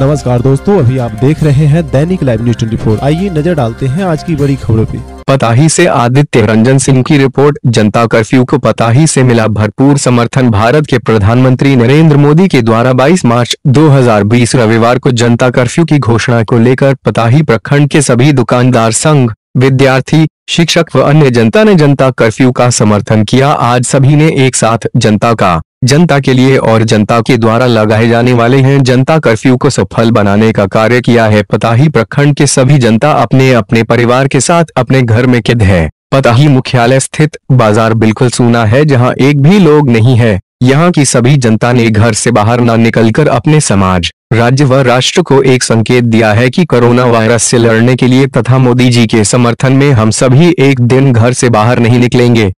नमस्कार दोस्तों अभी आप देख रहे हैं दैनिक लाइव न्यूज फोर आइए नजर डालते हैं आज की बड़ी खबरों पे पताही से आदित्य रंजन सिंह की रिपोर्ट जनता कर्फ्यू को पताही से मिला भरपूर समर्थन भारत के प्रधानमंत्री नरेंद्र मोदी के द्वारा 22 मार्च 2020 रविवार को जनता कर्फ्यू की घोषणा को लेकर पताही प्रखंड के सभी दुकानदार संघ विद्यार्थी शिक्षक व अन्य जनता ने जनता कर्फ्यू का समर्थन किया आज सभी ने एक साथ जनता का जनता के लिए और जनता के द्वारा लगाए जाने वाले हैं जनता कर्फ्यू को सफल बनाने का कार्य किया है पताही प्रखंड के सभी जनता अपने अपने परिवार के साथ अपने घर में कैद है पताही मुख्यालय स्थित बाजार बिल्कुल सूना है जहां एक भी लोग नहीं है यहाँ की सभी जनता ने घर से बाहर न निकलकर अपने समाज राज्य व राष्ट्र को एक संकेत दिया है कि कोरोना वायरस से लड़ने के लिए तथा मोदी जी के समर्थन में हम सभी एक दिन घर से बाहर नहीं निकलेंगे